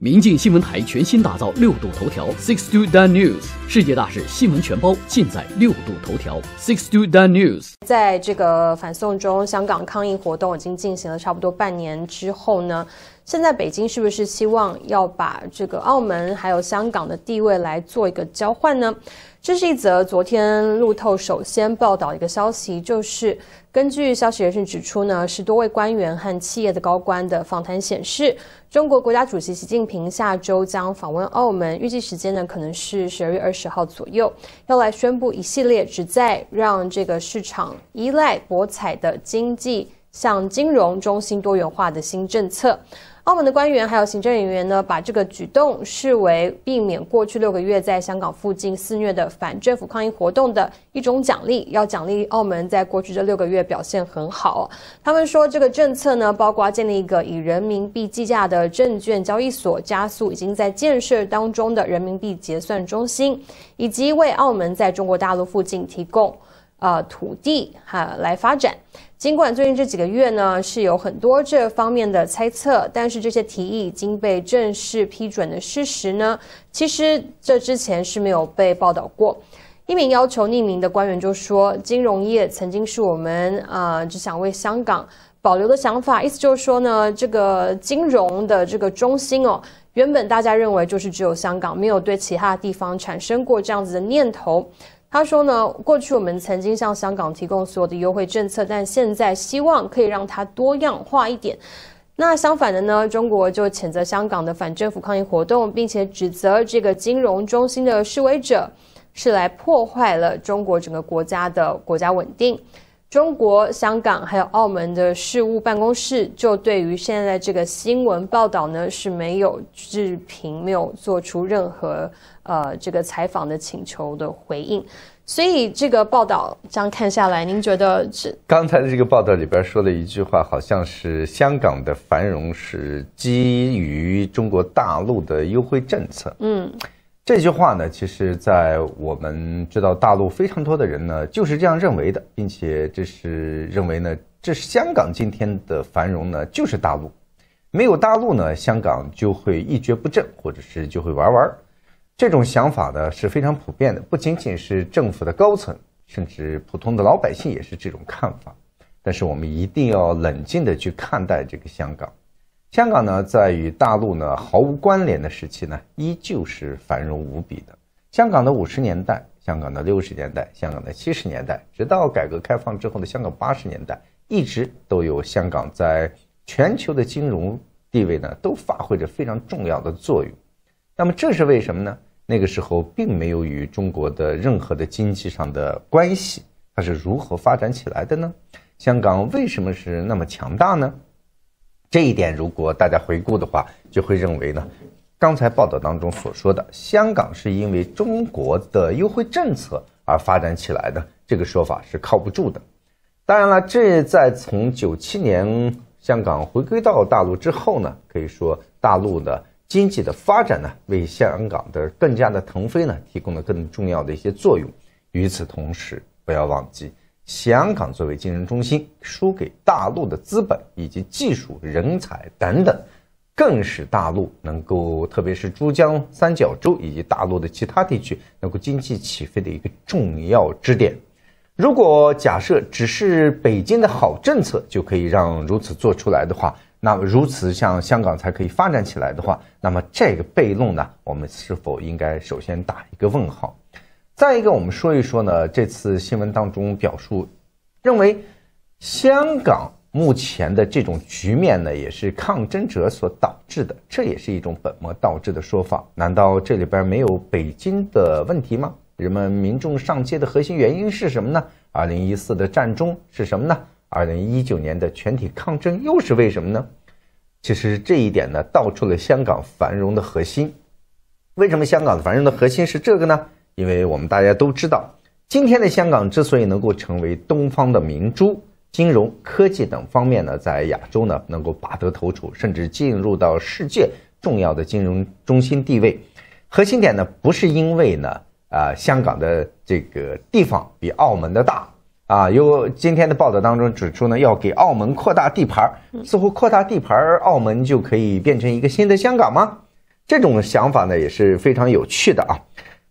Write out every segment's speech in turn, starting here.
明镜新闻台全新打造六度头条 Six Two Dan News，世界大事新闻全包，尽在六度头条 Six Two Dan News。在这个反送中，香港抗议活动已经进行了差不多半年之后呢，现在北京是不是希望要把这个澳门还有香港的地位来做一个交换呢？这是一则昨天路透首先报道的一个消息，就是根据消息人士指出呢，是多位官员和企业的高官的访谈显示，中国国家主席习近平下周将访问澳门，预计时间呢可能是十二月二十号左右，要来宣布一系列旨在让这个市场依赖博彩的经济向金融中心多元化的新政策。澳门的官员还有行政人员呢，把这个举动视为避免过去六个月在香港附近肆虐的反政府抗议活动的一种奖励，要奖励澳门在过去这六个月表现很好。他们说，这个政策呢，包括建立一个以人民币计价的证券交易所，加速已经在建设当中的人民币结算中心，以及为澳门在中国大陆附近提供。呃，土地哈来发展。尽管最近这几个月呢是有很多这方面的猜测，但是这些提议已经被正式批准的事实呢，其实这之前是没有被报道过。一名要求匿名的官员就说：“金融业曾经是我们啊，只想为香港保留的想法，意思就是说呢，这个金融的这个中心哦，原本大家认为就是只有香港，没有对其他地方产生过这样子的念头。”他说呢，过去我们曾经向香港提供所有的优惠政策，但现在希望可以让它多样化一点。那相反的呢，中国就谴责香港的反政府抗议活动，并且指责这个金融中心的示威者是来破坏了中国整个国家的国家稳定。中国香港还有澳门的事务办公室就对于现在这个新闻报道呢是没有置评，没有做出任何呃这个采访的请求的回应。所以这个报道这样看下来，您觉得这刚才的这个报道里边说的一句话，好像是香港的繁荣是基于中国大陆的优惠政策。嗯。这句话呢，其实，在我们知道大陆非常多的人呢，就是这样认为的，并且这是认为呢，这是香港今天的繁荣呢，就是大陆，没有大陆呢，香港就会一蹶不振，或者是就会玩玩。这种想法呢是非常普遍的，不仅仅是政府的高层，甚至普通的老百姓也是这种看法。但是我们一定要冷静的去看待这个香港。香港呢，在与大陆呢毫无关联的时期呢，依旧是繁荣无比的。香港的五十年代，香港的六十年代，香港的七十年代，直到改革开放之后的香港八十年代，一直都有香港在全球的金融地位呢，都发挥着非常重要的作用。那么这是为什么呢？那个时候并没有与中国的任何的经济上的关系，它是如何发展起来的呢？香港为什么是那么强大呢？这一点，如果大家回顾的话，就会认为呢，刚才报道当中所说的香港是因为中国的优惠政策而发展起来的这个说法是靠不住的。当然了，这在从九七年香港回归到大陆之后呢，可以说大陆的经济的发展呢，为香港的更加的腾飞呢，提供了更重要的一些作用。与此同时，不要忘记。香港作为金融中心，输给大陆的资本以及技术人才等等，更使大陆能够，特别是珠江三角洲以及大陆的其他地区能够经济起飞的一个重要支点。如果假设只是北京的好政策就可以让如此做出来的话，那么如此像香港才可以发展起来的话，那么这个悖论呢？我们是否应该首先打一个问号？再一个，我们说一说呢，这次新闻当中表述，认为香港目前的这种局面呢，也是抗争者所导致的，这也是一种本末倒置的说法。难道这里边没有北京的问题吗？人们民众上街的核心原因是什么呢？2014的战争是什么呢？2019年的全体抗争又是为什么呢？其实这一点呢，道出了香港繁荣的核心。为什么香港繁荣的核心是这个呢？因为我们大家都知道，今天的香港之所以能够成为东方的明珠，金融科技等方面呢，在亚洲呢能够拔得头筹，甚至进入到世界重要的金融中心地位，核心点呢不是因为呢啊香港的这个地方比澳门的大啊，有今天的报道当中指出呢，要给澳门扩大地盘儿，似乎扩大地盘儿，澳门就可以变成一个新的香港吗？这种想法呢也是非常有趣的啊。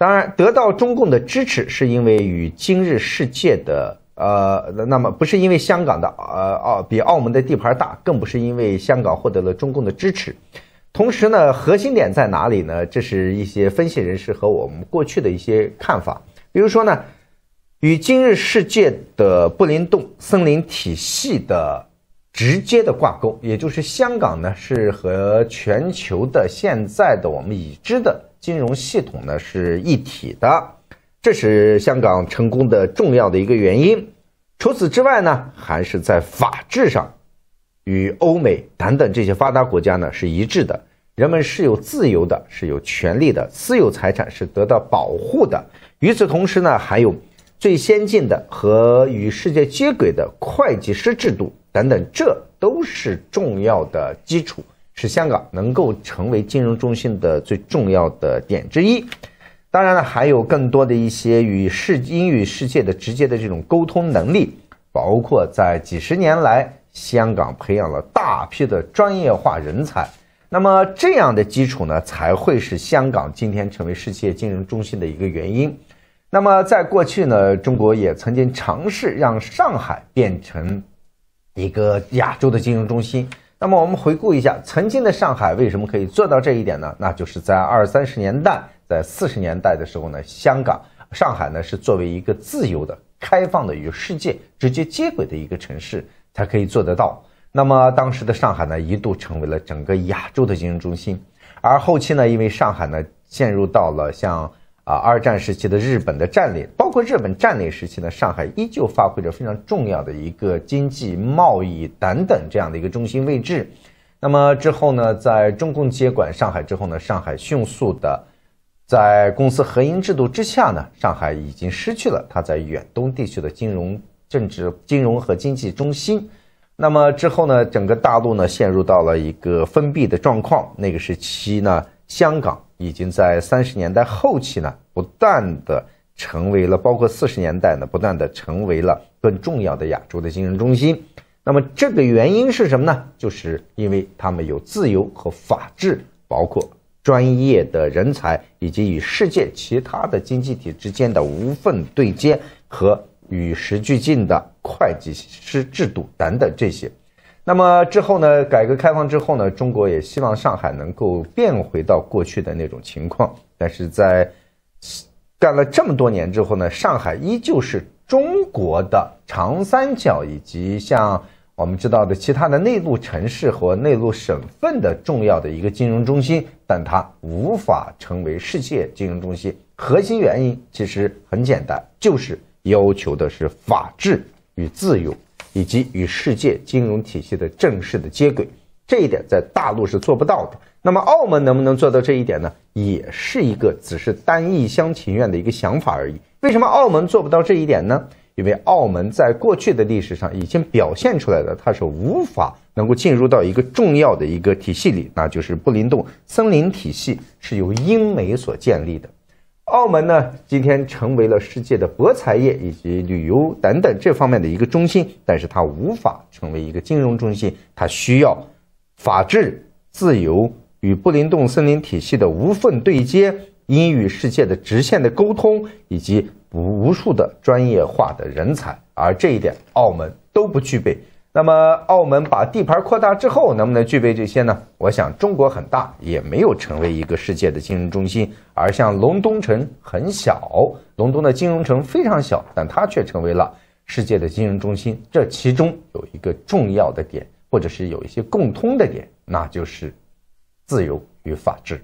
当然，得到中共的支持，是因为与《今日世界》的呃，那么不是因为香港的呃澳比澳门的地盘大，更不是因为香港获得了中共的支持。同时呢，核心点在哪里呢？这是一些分析人士和我们过去的一些看法，比如说呢，与《今日世界》的布林顿森林体系的。直接的挂钩，也就是香港呢是和全球的现在的我们已知的金融系统呢是一体的，这是香港成功的重要的一个原因。除此之外呢，还是在法制上，与欧美等等这些发达国家呢是一致的。人们是有自由的，是有权利的，私有财产是得到保护的。与此同时呢，还有最先进的和与世界接轨的会计师制度。等等，这都是重要的基础，是香港能够成为金融中心的最重要的点之一。当然了，还有更多的一些与世、英语世界的直接的这种沟通能力，包括在几十年来，香港培养了大批的专业化人才。那么这样的基础呢，才会使香港今天成为世界金融中心的一个原因。那么在过去呢，中国也曾经尝试让上海变成。一个亚洲的金融中心。那么，我们回顾一下，曾经的上海为什么可以做到这一点呢？那就是在二三十年代，在四十年代的时候呢，香港、上海呢是作为一个自由的、开放的、与世界直接接轨的一个城市，才可以做得到。那么，当时的上海呢，一度成为了整个亚洲的金融中心。而后期呢，因为上海呢陷入到了像。啊，二战时期的日本的占领，包括日本占领时期呢，上海依旧发挥着非常重要的一个经济、贸易等等这样的一个中心位置。那么之后呢，在中共接管上海之后呢，上海迅速的在公司合营制度之下呢，上海已经失去了它在远东地区的金融、政治、金融和经济中心。那么之后呢，整个大陆呢，陷入到了一个封闭的状况。那个时期呢。香港已经在三十年代后期呢，不断的成为了，包括四十年代呢，不断的成为了更重要的亚洲的金融中心。那么这个原因是什么呢？就是因为他们有自由和法治，包括专业的人才，以及与世界其他的经济体之间的无缝对接和与时俱进的会计师制度等等这些。那么之后呢？改革开放之后呢？中国也希望上海能够变回到过去的那种情况，但是在干了这么多年之后呢，上海依旧是中国的长三角以及像我们知道的其他的内陆城市和内陆省份的重要的一个金融中心，但它无法成为世界金融中心。核心原因其实很简单，就是要求的是法治与自由。以及与世界金融体系的正式的接轨，这一点在大陆是做不到的。那么，澳门能不能做到这一点呢？也是一个只是单一厢情愿的一个想法而已。为什么澳门做不到这一点呢？因为澳门在过去的历史上已经表现出来了，它是无法能够进入到一个重要的一个体系里，那就是布林顿森林体系是由英美所建立的。澳门呢，今天成为了世界的博彩业以及旅游等等这方面的一个中心，但是它无法成为一个金融中心。它需要法治、自由与布林顿森林体系的无缝对接、英语世界的直线的沟通以及不无数的专业化的人才，而这一点澳门都不具备。那么，澳门把地盘扩大之后，能不能具备这些呢？我想，中国很大，也没有成为一个世界的金融中心，而像伦敦城很小，伦敦的金融城非常小，但它却成为了世界的金融中心。这其中有一个重要的点，或者是有一些共通的点，那就是自由与法治。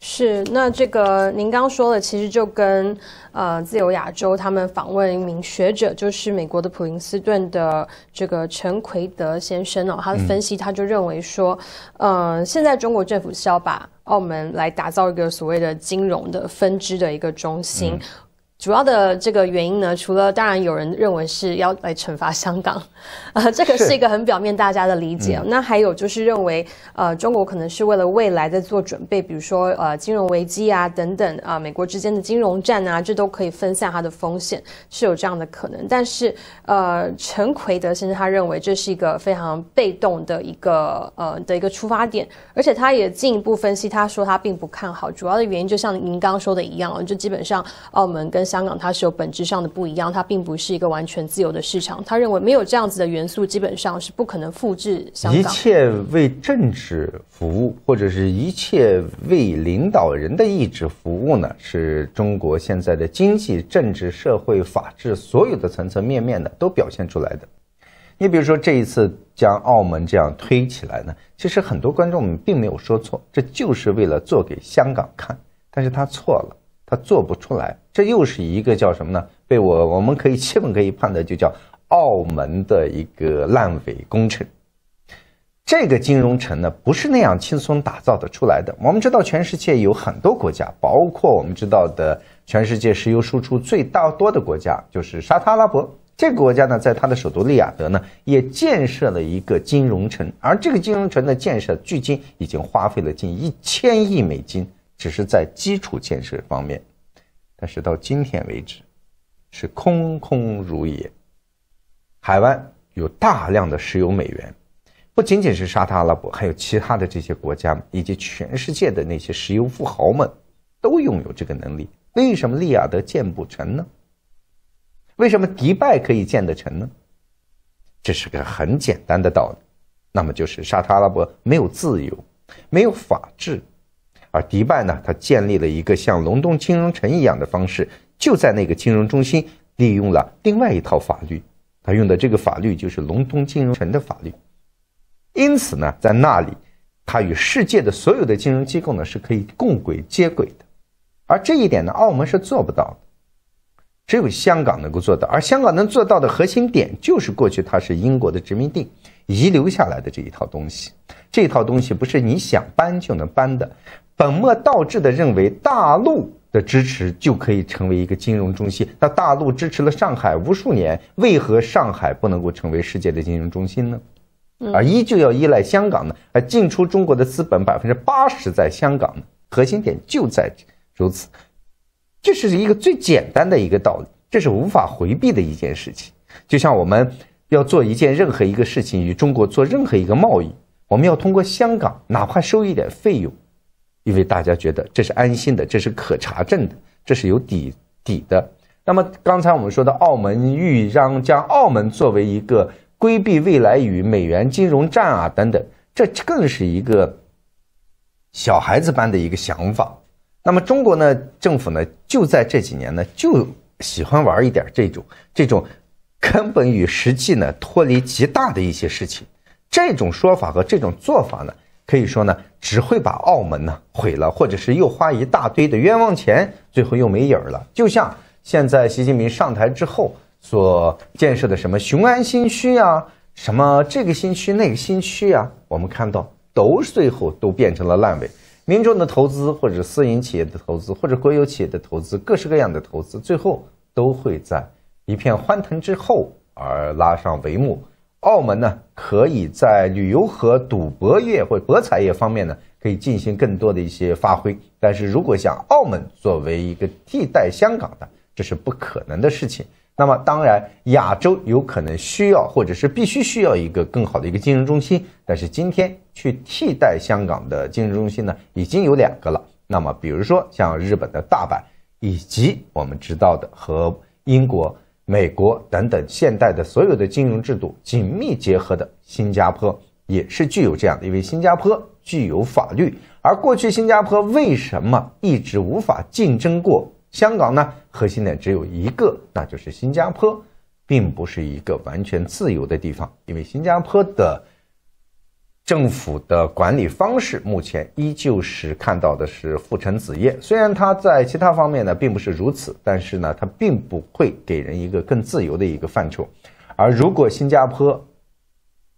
是，那这个您刚刚说的，其实就跟呃自由亚洲他们访问一名学者，就是美国的普林斯顿的这个陈奎德先生哦，他的分析，他就认为说，嗯，现在中国政府是要把澳门来打造一个所谓的金融的分支的一个中心。主要的这个原因呢，除了当然有人认为是要来惩罚香港，啊，这个是一个很表面大家的理解。那还有就是认为，呃，中国可能是为了未来在做准备，比如说呃金融危机啊等等啊，美国之间的金融战啊，这都可以分散它的风险，是有这样的可能。但是呃，陈奎德先生他认为这是一个非常被动的一个呃的一个出发点，而且他也进一步分析，他说他并不看好，主要的原因就像您刚刚说的一样，就基本上澳门跟。香港它是有本质上的不一样，它并不是一个完全自由的市场。他认为没有这样子的元素，基本上是不可能复制香港。一切为政治服务，或者是一切为领导人的意志服务呢？是中国现在的经济、政治、社会、法治所有的层层面面的都表现出来的。你比如说这一次将澳门这样推起来呢，其实很多观众并没有说错，这就是为了做给香港看。但是他错了。他做不出来，这又是一个叫什么呢？被我我们可以基 本可以判断，就叫澳门的一个烂尾工程。这个金融城呢，不是那样轻松打造的出来的。我们知道，全世界有很多国家，包括我们知道的，全世界石油输出最大多的国家就是沙特阿拉伯。这个国家呢，在它的首都利雅得呢，也建设了一个金融城，而这个金融城的建设，距今已经花费了近一千亿美金。只是在基础建设方面，但是到今天为止是空空如也。海湾有大量的石油美元，不仅仅是沙特阿拉伯，还有其他的这些国家以及全世界的那些石油富豪们，都拥有这个能力。为什么利雅得建不成呢？为什么迪拜可以建得成呢？这是个很简单的道理，那么就是沙特阿拉伯没有自由，没有法治。而迪拜呢，它建立了一个像伦敦金融城一样的方式，就在那个金融中心利用了另外一套法律，它用的这个法律就是伦敦金融城的法律，因此呢，在那里，它与世界的所有的金融机构呢是可以共轨接轨的，而这一点呢，澳门是做不到的，只有香港能够做到，而香港能做到的核心点就是过去它是英国的殖民地。遗留下来的这一套东西，这套东西不是你想搬就能搬的。本末倒置的认为大陆的支持就可以成为一个金融中心，那大陆支持了上海无数年，为何上海不能够成为世界的金融中心呢？而依旧要依赖香港呢？而进出中国的资本百分之八十在香港，核心点就在如此。这是一个最简单的一个道理，这是无法回避的一件事情。就像我们。要做一件任何一个事情，与中国做任何一个贸易，我们要通过香港，哪怕收一点费用，因为大家觉得这是安心的，这是可查证的，这是有底底的。那么刚才我们说的澳门豫让将澳门作为一个规避未来与美元金融战啊等等，这更是一个小孩子般的一个想法。那么中国呢，政府呢，就在这几年呢，就喜欢玩一点这种这种。根本与实际呢脱离极大的一些事情，这种说法和这种做法呢，可以说呢，只会把澳门呢毁了，或者是又花一大堆的冤枉钱，最后又没影儿了。就像现在习近平上台之后所建设的什么雄安新区啊，什么这个新区那个新区啊，我们看到都是最后都变成了烂尾，民众的投资或者私营企业的投资或者国有企业的投资，各式各样的投资，最后都会在。一片欢腾之后而拉上帷幕，澳门呢可以在旅游和赌博业或博彩业方面呢可以进行更多的一些发挥，但是如果想澳门作为一个替代香港的，这是不可能的事情。那么当然，亚洲有可能需要或者是必须需要一个更好的一个金融中心，但是今天去替代香港的金融中心呢已经有两个了。那么比如说像日本的大阪，以及我们知道的和英国。美国等等现代的所有的金融制度紧密结合的，新加坡也是具有这样的，因为新加坡具有法律。而过去新加坡为什么一直无法竞争过香港呢？核心点只有一个，那就是新加坡并不是一个完全自由的地方，因为新加坡的。政府的管理方式目前依旧是看到的是父承子业，虽然它在其他方面呢并不是如此，但是呢它并不会给人一个更自由的一个范畴。而如果新加坡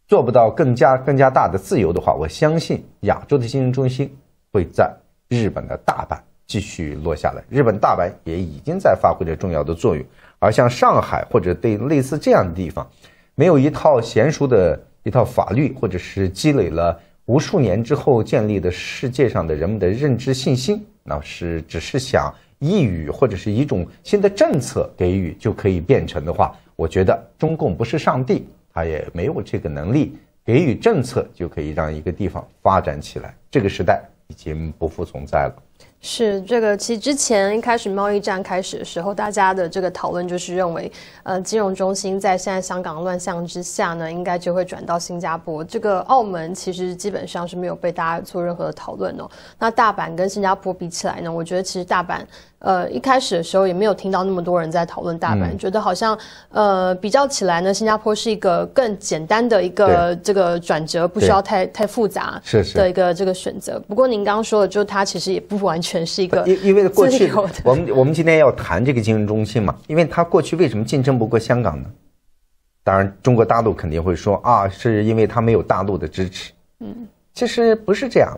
做不到更加更加大的自由的话，我相信亚洲的金融中心会在日本的大阪继续落下来。日本大阪也已经在发挥着重要的作用，而像上海或者对类似这样的地方，没有一套娴熟的。一套法律，或者是积累了无数年之后建立的世界上的人们的认知信心，那是只是想一语或者是一种新的政策给予就可以变成的话，我觉得中共不是上帝，他也没有这个能力给予政策就可以让一个地方发展起来。这个时代已经不复存在了。是这个，其实之前一开始贸易战开始的时候，大家的这个讨论就是认为，呃，金融中心在现在香港乱象之下呢，应该就会转到新加坡。这个澳门其实基本上是没有被大家做任何的讨论哦。那大阪跟新加坡比起来呢，我觉得其实大阪。呃，一开始的时候也没有听到那么多人在讨论大阪，觉得好像呃比较起来呢，新加坡是一个更简单的一个这个转折，不需要太太复杂是是的一个这个选择。不过您刚刚说的，就它其实也不完全是一个因为过去我们我们今天要谈这个金融中心嘛，因为它过去为什么竞争不过香港呢？当然中国大陆肯定会说啊，是因为它没有大陆的支持。嗯，其实不是这样，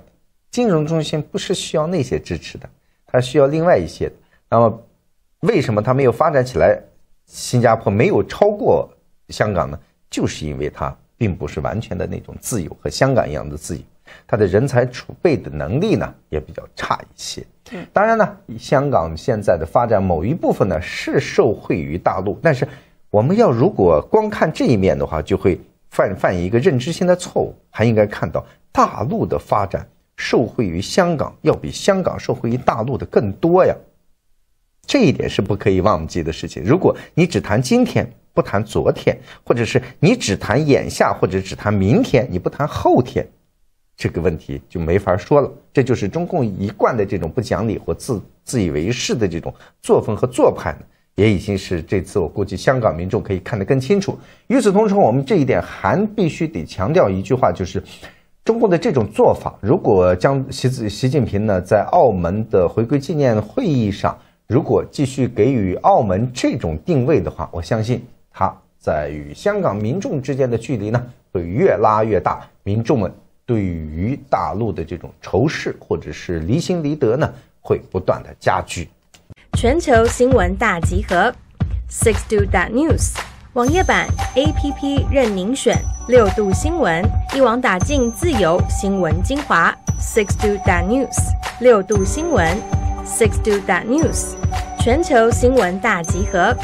金融中心不是需要那些支持的。它需要另外一些，那么，为什么它没有发展起来？新加坡没有超过香港呢？就是因为它并不是完全的那种自由和香港一样的自由，它的人才储备的能力呢也比较差一些。当然呢，香港现在的发展某一部分呢是受惠于大陆，但是我们要如果光看这一面的话，就会犯犯一个认知性的错误，还应该看到大陆的发展。受惠于香港要比香港受惠于大陆的更多呀，这一点是不可以忘记的事情。如果你只谈今天，不谈昨天，或者是你只谈眼下，或者只谈明天，你不谈后天，这个问题就没法说了。这就是中共一贯的这种不讲理或自自以为是的这种作风和做派，也已经是这次我估计香港民众可以看得更清楚。与此同时，我们这一点还必须得强调一句话，就是。中共的这种做法，如果将习子习近平呢在澳门的回归纪念会议上，如果继续给予澳门这种定位的话，我相信他在与香港民众之间的距离呢会越拉越大，民众们对于大陆的这种仇视或者是离心离德呢会不断的加剧。全球新闻大集合，Sixtwo t news 网页版 APP 任您选。六度新闻，一网打尽自由新闻精华。sixtwo dot news，六度新闻。sixtwo dot news，全球新闻大集合。